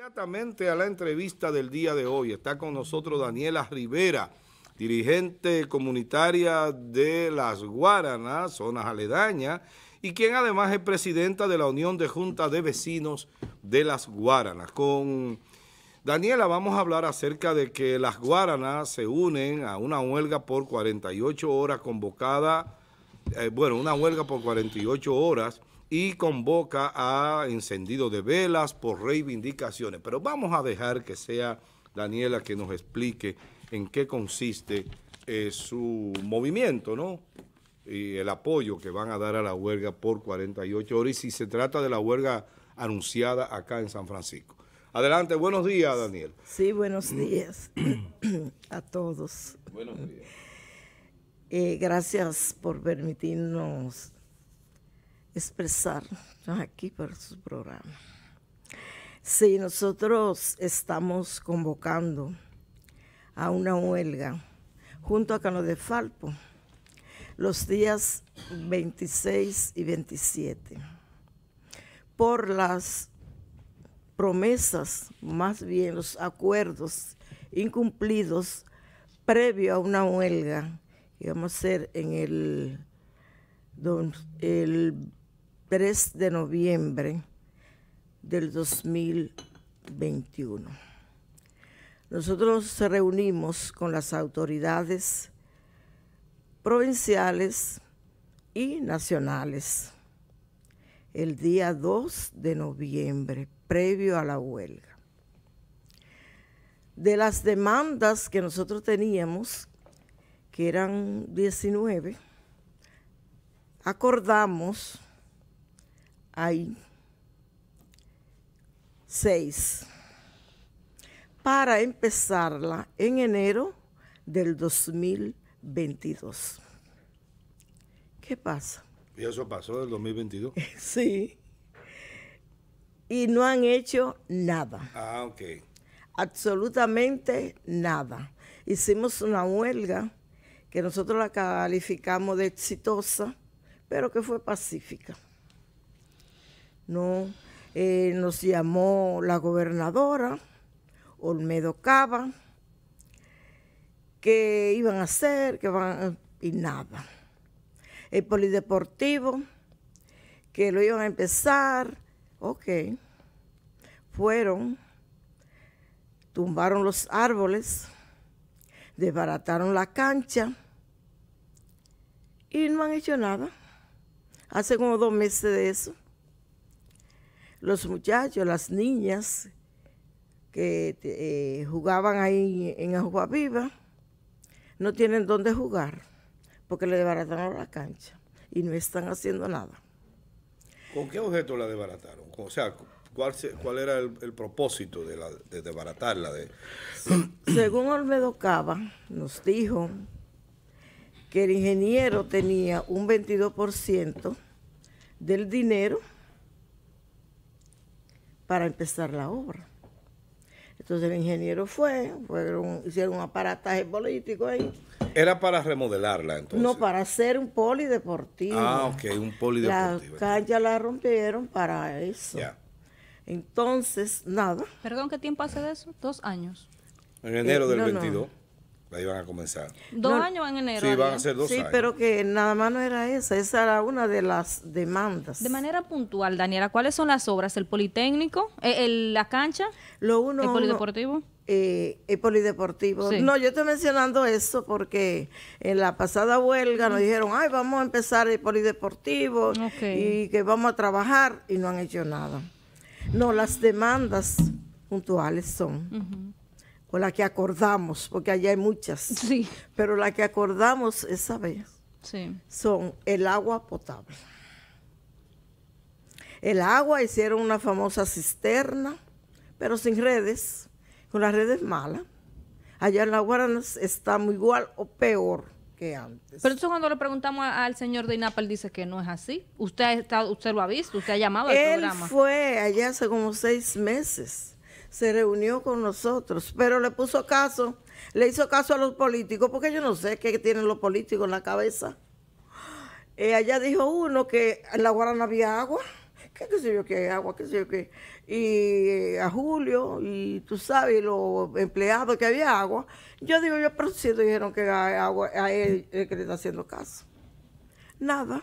Inmediatamente a la entrevista del día de hoy está con nosotros Daniela Rivera, dirigente comunitaria de Las Guaranas, zonas aledañas, y quien además es presidenta de la Unión de Junta de Vecinos de Las Guaranas. Con Daniela vamos a hablar acerca de que Las Guaranas se unen a una huelga por 48 horas convocada, eh, bueno, una huelga por 48 horas y convoca a encendido de velas por reivindicaciones. Pero vamos a dejar que sea Daniela que nos explique en qué consiste eh, su movimiento, ¿no? Y el apoyo que van a dar a la huelga por 48 horas y si se trata de la huelga anunciada acá en San Francisco. Adelante, buenos días, Daniel. Sí, buenos días a todos. Buenos días. Eh, gracias por permitirnos expresar aquí para su programa. si nosotros estamos convocando a una huelga junto a Cano de Falpo los días 26 y 27 por las promesas, más bien los acuerdos incumplidos previo a una huelga que vamos a ser en el 3 de noviembre del 2021. Nosotros reunimos con las autoridades provinciales y nacionales el día 2 de noviembre, previo a la huelga. De las demandas que nosotros teníamos, que eran 19, acordamos hay seis para empezarla en enero del 2022. ¿Qué pasa? Y eso pasó del 2022. sí. Y no han hecho nada. Ah, ok. Absolutamente nada. Hicimos una huelga que nosotros la calificamos de exitosa, pero que fue pacífica. ¿no? Eh, nos llamó la gobernadora Olmedo Cava, que iban a hacer, que van y nada. El polideportivo, que lo iban a empezar, ok. Fueron, tumbaron los árboles, desbarataron la cancha y no han hecho nada. Hace como dos meses de eso los muchachos, las niñas que eh, jugaban ahí en Agua Viva, no tienen dónde jugar porque le desbarataron la cancha y no están haciendo nada. ¿Con qué objeto la desbarataron? O sea, ¿cuál, era el, propósito de, la, desbaratarla? Según Olmedo Cava, nos dijo que el ingeniero tenía un 22% del dinero para empezar la obra. Entonces el ingeniero fue, hicieron un aparataje político ahí. ¿Era para remodelarla entonces? No, para hacer un polideportivo. Ah, ok, un polideportivo. La cancha la rompieron para eso. Ya. Entonces, nada. Perdón, ¿qué tiempo hace de eso? Dos años. En enero eh, del 22. Ahí van a comenzar. Dos años en enero. Sí, van a ser dos años. Sí, pero que nada más no era esa, esa era una de las demandas. De manera puntual, Daniela, ¿cuáles son las obras? ¿El Politécnico? ¿E-, ¿La cancha? Lo uno, ¿El Polideportivo? Eh, el Polideportivo. No, yo estoy mencionando eso porque en la pasada huelga nos dijeron, ay, vamos a empezar el Polideportivo y que vamos a trabajar y no han hecho nada. No, las demandas puntuales son o la que acordamos, porque allá hay muchas, sí. pero la que acordamos esa vez sí. son el agua potable. El agua hicieron una famosa cisterna, pero sin redes, con las redes malas. Allá en la está muy igual o peor que antes. Pero eso cuando le preguntamos al señor de INAPA, él dice que no es así. Usted, usted lo ha visto, usted ha llamado al programa. Él fue allá hace como seis meses se reunió con nosotros, pero le puso caso, le hizo caso a los políticos, porque yo no sé qué tienen los políticos en la cabeza. Eh, allá dijo uno que en la Guarana había agua, qué, sé yo agua, qué sé yo Y eh, a Julio, y tú sabes, los empleados que había agua. Yo digo, yo pero si dijeron que hay agua, a él que le está haciendo caso. Nada.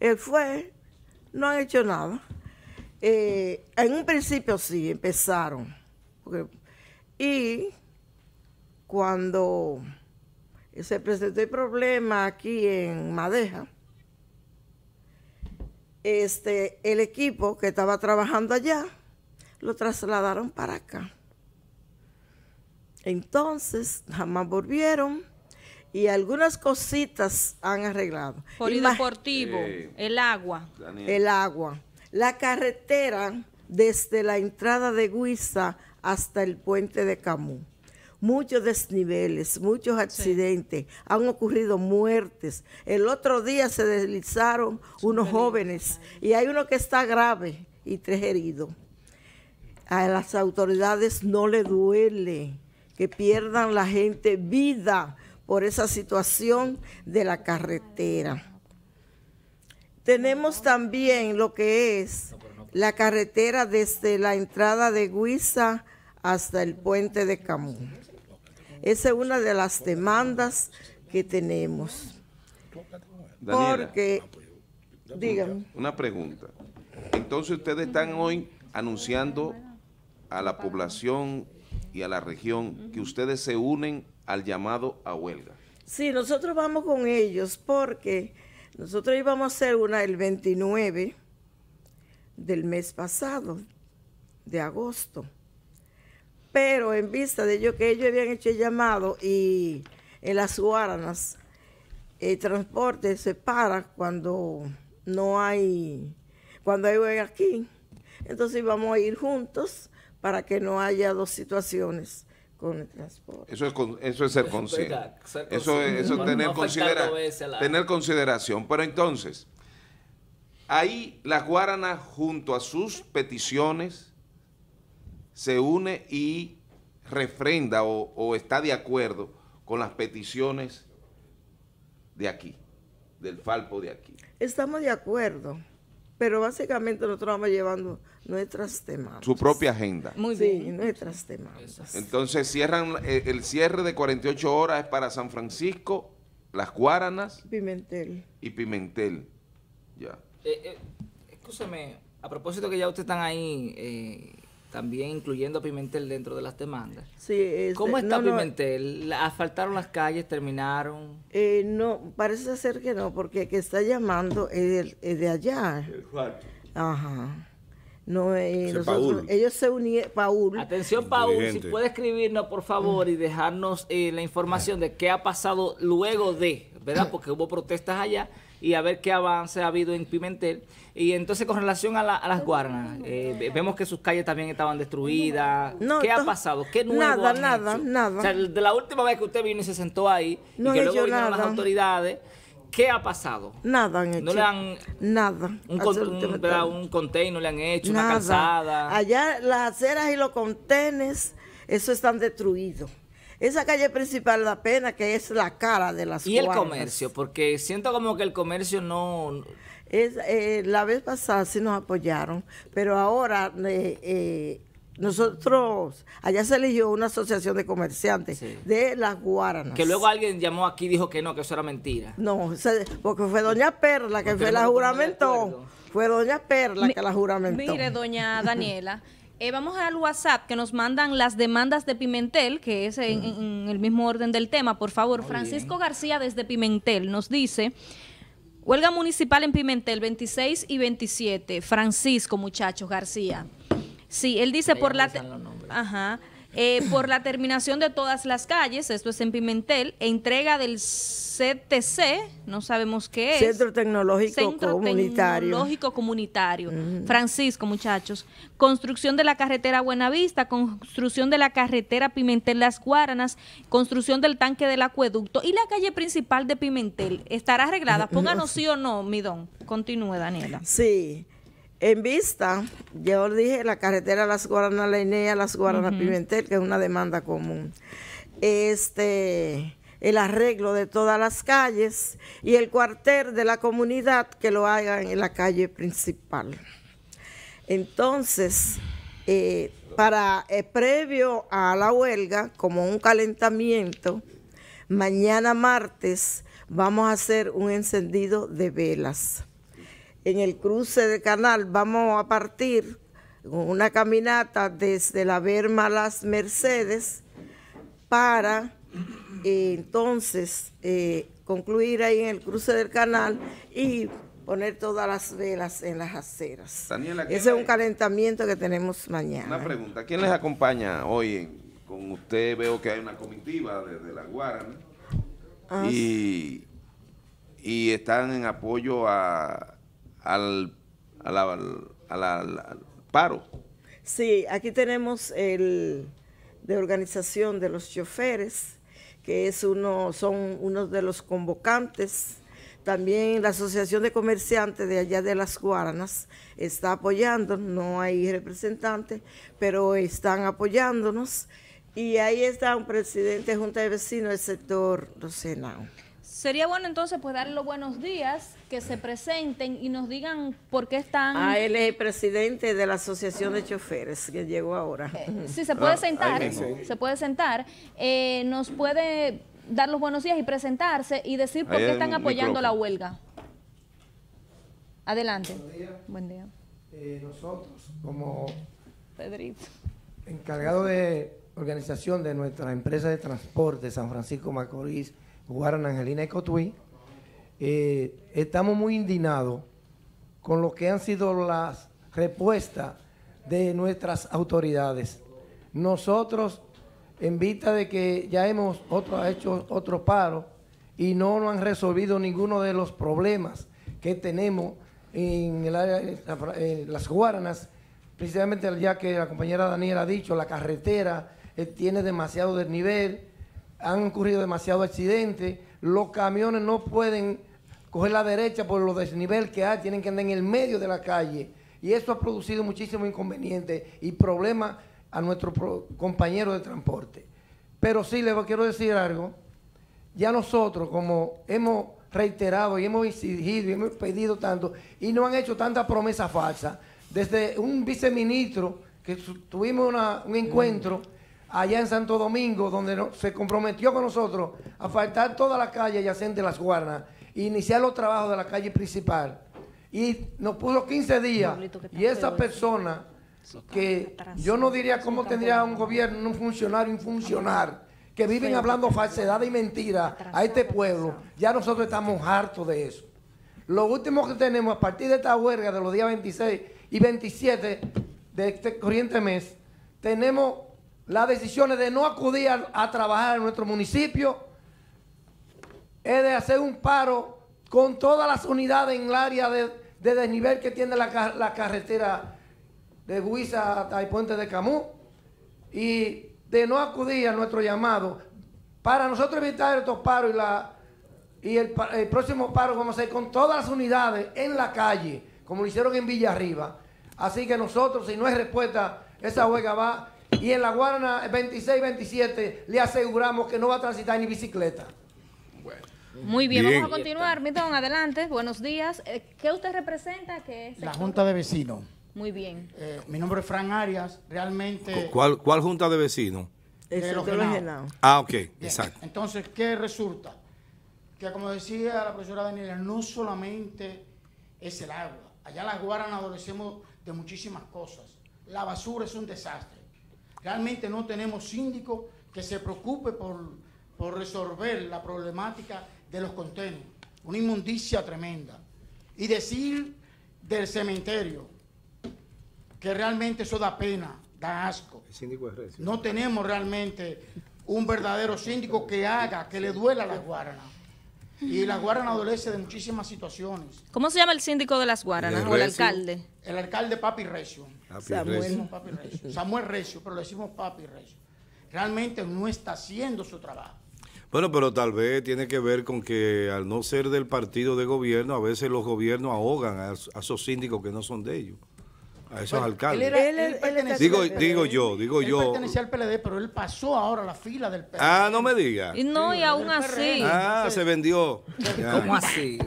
Él fue, no ha hecho nada. Eh, en un principio sí, empezaron. y cuando se presentó el problema aquí en Madeja, este, el equipo que estaba trabajando allá lo trasladaron para acá. Entonces, jamás volvieron y algunas cositas han arreglado. Polideportivo, el agua. El agua. La carretera desde la entrada de Huiza hasta el puente de Camus. Muchos desniveles, muchos accidentes, han ocurrido muertes. El otro día se deslizaron unos jóvenes y hay uno que está grave y tres heridos. A las autoridades no le duele que pierdan la gente vida por esa situación de la carretera. Tenemos también lo que es la carretera desde la entrada de Huiza hasta el puente de Camus. Esa es una de las demandas que tenemos. Porque, díganme. Una pregunta. Entonces ustedes están hoy anunciando a la población y a la región que ustedes se unen al llamado a huelga. Sí, nosotros vamos con ellos porque nosotros íbamos a hacer una el 29 del mes pasado, de agosto. Pero en vista de ello que ellos habían hecho el llamado y en las Guaranas el transporte se para cuando no hay, cuando hay huelga aquí. Entonces íbamos a ir juntos para que no haya dos situaciones con el transporte. Eso es, eso es ser consciente. Eso, es tener, tener consideración. Pero entonces, ahí la Guarana junto a sus peticiones se une y refrenda o, o está de acuerdo con las peticiones de aquí, del Falpo de aquí. Estamos de acuerdo pero básicamente nosotros vamos llevando nuestras temas. Su propia agenda. Muy bien. nuestras temas. Entonces cierran eh, el, cierre de 48 horas es para San Francisco, Las Guaranas. Pimentel. Y Pimentel. Ya. Eh, eh, escúchame, a propósito que ya ustedes están ahí eh, también incluyendo a Pimentel dentro de las demandas. Sí, ¿Cómo está Pimentel? ¿Asfaltaron las calles? ¿Terminaron? Eh, no, parece ser que no, porque el que está llamando es, de, allá. El Juárez. Ajá. No, eh, ellos se unieron, Paul. Atención, Paul, si puede escribirnos, por favor, y dejarnos eh, la información de qué ha pasado luego de, ¿verdad? Porque hubo protestas allá y a ver qué avance ha habido en Pimentel. Y entonces con relación a, las guarnas, eh, vemos que sus calles también estaban destruidas. ¿Qué ha pasado? ¿Qué nuevo Nada, nada, nada. O sea, de la última vez que usted vino y se sentó ahí y que luego vinieron las autoridades. ¿Qué ha pasado? Nada han hecho. No le han nada. Un, container un, container le han hecho, una calzada. Allá las aceras y los contenes eso están destruidos. Esa calle principal da pena que es la cara de las Y el comercio, porque siento como que el comercio no... Es, eh, la vez pasada sí nos apoyaron, pero ahora... Eh, eh, nosotros, allá se eligió una asociación de comerciantes de las Guaranas. Que luego alguien llamó aquí y dijo que no, que eso era mentira. No, porque fue doña Perla que fue la juramentó. Fue doña Perla que la juramentó. Mire, doña Daniela. Eh, vamos al WhatsApp que nos mandan las demandas de Pimentel, que es en, el mismo orden del tema, por favor. Francisco García desde Pimentel nos dice, huelga municipal en Pimentel 26 y 27. Francisco, muchachos, García. Sí, él dice por la... Ajá. Eh, por la terminación de todas las calles, esto es en Pimentel, e entrega del CTC, no sabemos qué es. Centro Tecnológico Centro Tecnológico Comunitario. Francisco, muchachos. Construcción de la carretera Buenavista, construcción de la carretera Pimentel Las Guaranas, construcción del tanque del acueducto y la calle principal de Pimentel. ¿Estará arreglada? Pónganos sí o no, Midón. Continúe, Daniela. Sí. En vista, yo dije, la carretera Las Guaranas INEA, Las Guaranas Pimentel, que es una demanda común. Este el arreglo de todas las calles y el cuartel de la comunidad que lo hagan en la calle principal. Entonces, eh, para eh, previo a la huelga, como un calentamiento, mañana martes vamos a hacer un encendido de velas en el cruce del canal vamos a partir con una caminata desde la Berma a las Mercedes para eh, entonces eh, concluir ahí en el cruce del canal y poner todas las velas en las aceras. Ese es un calentamiento que tenemos mañana. Una pregunta, ¿quién les acompaña hoy? Con usted veo que hay una comitiva desde la Guarana ah, y están en apoyo a al, al, paro. Sí, aquí tenemos el de organización de los choferes, que es uno, son uno de los convocantes. También la Asociación de Comerciantes de allá de las Guaranas está apoyando, no hay representante, pero están apoyándonos. Y ahí está un presidente de Junta de Vecinos del sector Rosenau. Sería bueno entonces pues dar los buenos días, que se presenten y nos digan por qué están... Ah, él es el presidente de la Asociación de Choferes, que llegó ahora. sí, se puede ah, sentar, se puede sentar. Eh, nos puede dar los buenos días y presentarse y decir por qué están apoyando la huelga. Adelante. Días. Buen día. Eh, nosotros, como Pedrito. encargado de organización de nuestra empresa de transporte, San Francisco Macorís, Guarana, Angelina y Cotuí, eh, estamos muy indignados con lo que han sido las respuestas de nuestras autoridades. Nosotros, en vista de que ya hemos otro, hecho otro paro y no nos han resolvido ninguno de los problemas que tenemos en el área eh, las Guaranas, precisamente ya que la compañera Daniela ha dicho, la carretera eh, tiene demasiado desnivel, han ocurrido demasiados accidentes, los camiones no pueden coger la derecha por los desnivel que hay, tienen que andar en el medio de la calle. Y esto ha producido muchísimos inconvenientes y problemas a nuestros compañeros de transporte. Pero sí les quiero decir algo, ya nosotros como hemos reiterado y hemos exigido y hemos pedido tanto y no han hecho tanta promesa falsa, desde un viceministro que tuvimos una, un encuentro allá en Santo Domingo, donde se comprometió con nosotros a faltar toda la calle adyacente de las Guarnas e iniciar los trabajos de la calle principal. Y nos puso 15 días. Y esa ¿eh? persona, que yo no diría cómo tendría un gobierno, un funcionario, un funcionar, que viven hablando falsedad y mentira a este pueblo, ya nosotros estamos hartos de eso. Lo último que tenemos a partir de esta huelga de los días 26 y 27 de este corriente mes, tenemos las decisiones de no acudir a, trabajar en nuestro municipio, es de hacer un paro con todas las unidades en el área de, desnivel que tiene la, carretera de Huiza hasta el puente de Camus y de no acudir a nuestro llamado para nosotros evitar estos paros y, el, próximo paro vamos a hacer con todas las unidades en la calle, como lo hicieron en Villa Arriba. Así que nosotros, si no hay respuesta, esa huelga va y en la Guarana 26-27 le aseguramos que no va a transitar ni bicicleta. Muy bien, vamos a continuar. mito, adelante. Buenos días. Eh, ¿Qué usted representa? la Junta de Vecinos. Muy bien. Eh, mi nombre es Fran Arias. Realmente... ¿Cuál, cuál Junta de Vecinos? De los Ah, ok, exacto. Entonces, ¿qué resulta? Que como decía la profesora Daniela, no solamente es el agua. Allá en la guarana adolecemos de muchísimas cosas. La basura es un desastre. Realmente no tenemos síndico que se preocupe por, por resolver la problemática de los contenidos Una inmundicia tremenda. Y decir del cementerio, que realmente eso da pena, da asco. no tenemos realmente un verdadero síndico que haga, que le duela la guaranas. Y las Guaranas adolece de muchísimas situaciones. ¿Cómo se llama el síndico de las Guaranas o el alcalde? El alcalde Papi Recio. Samuel. Recio. pero le decimos Papi Recio. Realmente no está haciendo su trabajo. Bueno, pero tal vez tiene que ver con que al no ser del partido de gobierno, a veces los gobiernos ahogan a esos síndicos que no son de ellos. A esos alcaldes. Él era, digo, al PLD. digo yo, digo yo. Él pertenecía PLD, pero él pasó ahora la fila del PLD. Ah, no me diga. no, y aún así. Ah, se vendió. ¿Cómo así?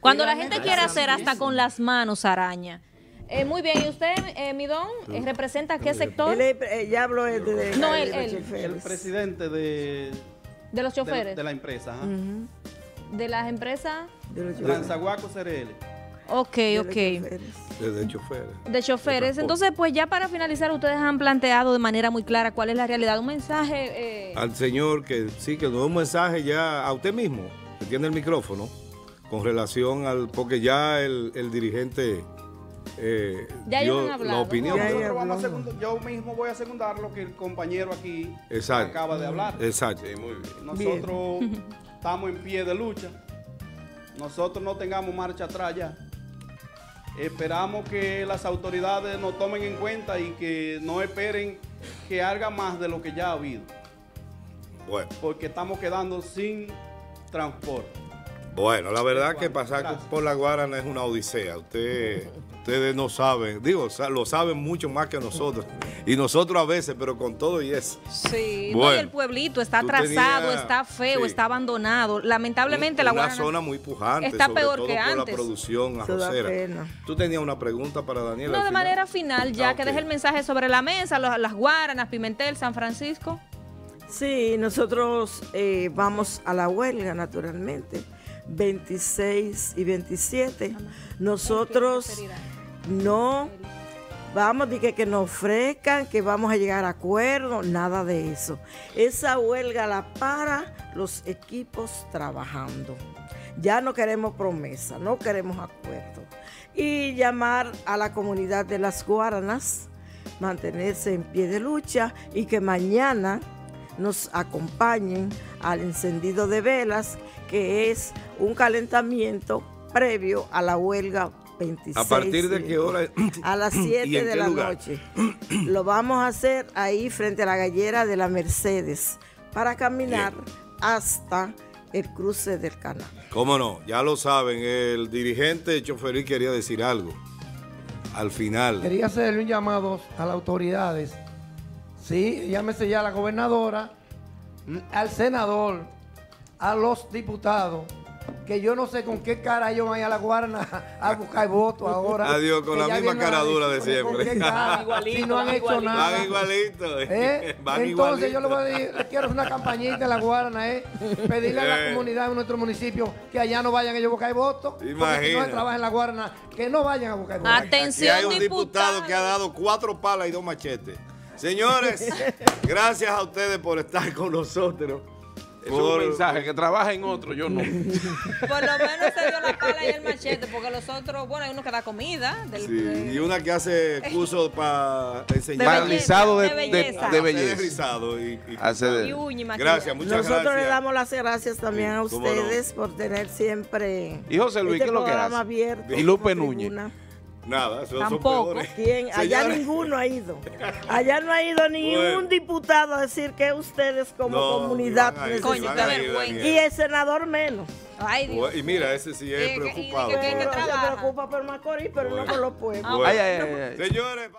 Cuando la gente quiere hacer hasta con las manos araña. Eh, muy bien, ¿y usted, eh, Midón, eh, representa qué sector? Eh, ya habló el presidente de... De los choferes. De, la empresa, De las empresas... De los choferes. Ok, de ok. De choferes. De choferes. Entonces, pues ya para finalizar, ustedes han planteado de manera muy clara cuál es la realidad. Un mensaje... Eh, al señor que sí, que nos dé un mensaje ya a usted mismo, que tiene el micrófono, con relación al... Porque ya el, dirigente... Eh, ya dio la opinión. yo mismo voy a secundar lo que el compañero aquí acaba de hablar. Exacto. Nosotros estamos en pie de lucha. Nosotros no tengamos marcha atrás ya. Esperamos que las autoridades nos tomen en cuenta y que no esperen que haga más de lo que ya ha habido. Porque estamos quedando sin transporte. Bueno, la verdad que pasar por la Guarana es una odisea. ustedes no saben, digo, lo saben mucho más que nosotros. Y nosotros a veces, pero con todo y eso. Sí, el pueblito está atrasado, está feo, está abandonado. Lamentablemente la Guarana... Una zona muy pujante, está peor que antes. la producción Tú tenías una pregunta para Daniel No, de manera final, ya ah, que dejé el mensaje sobre la mesa, las Guaranas, Pimentel, San Francisco. Sí, nosotros eh, vamos a la huelga, naturalmente 26 y 27. Nosotros no vamos, dije que, nos ofrezcan, que vamos a llegar a acuerdo, nada de eso. Esa huelga la para los equipos trabajando. Ya no queremos promesa, no queremos acuerdo. Y llamar a la comunidad de las Guaranas, mantenerse en pie de lucha y que mañana nos acompañen al encendido de velas que es un calentamiento previo a la huelga 26. ¿A partir de qué hora? A las 7 de la noche. Lo vamos a hacer ahí frente a la gallera de la Mercedes para caminar hasta el cruce del canal. ¿Cómo no? Ya lo saben, el dirigente chofer Choferí quería decir algo. Al final. Quería hacerle un llamado a las autoridades. Sí, llámese ya a la gobernadora, al senador, a los diputados que yo no sé con qué cara ellos van a la guarna a buscar votos ahora. Adiós, con la misma cara dura de siempre. no han hecho nada. Eh. ¿Eh? Van igualito. Entonces yo le voy a decir, quiero una campañita a la guarna, ¿eh? pedirle a la eh. comunidad de nuestro municipio que allá no vayan ellos a buscar votos. Imagínate. Que no la que no vayan a buscar votos. hay un diputado que ha dado cuatro palas y dos machetes. Señores, gracias a ustedes por estar con nosotros es un mensaje, que trabaja en otro, yo no. Por lo menos se dio la pala y el machete, porque los otros, bueno, hay uno que da comida. Del, sí, y una que hace cursos para enseñar. de, belleza. De, belleza. y, y, hace gracias, muchas gracias. Nosotros le damos las gracias también a ustedes por tener siempre. Y José Luis, este lo que Abierto, y Lupe Núñez. Nada, eso Tampoco. son ¿Quién? Allá ninguno ha ido. Allá no ha ido ni un diputado a decir que ustedes como comunidad y el senador menos. Ay, Y mira, ese sí es preocupado. se preocupa por Macorís, pero no por los pueblos. Señores.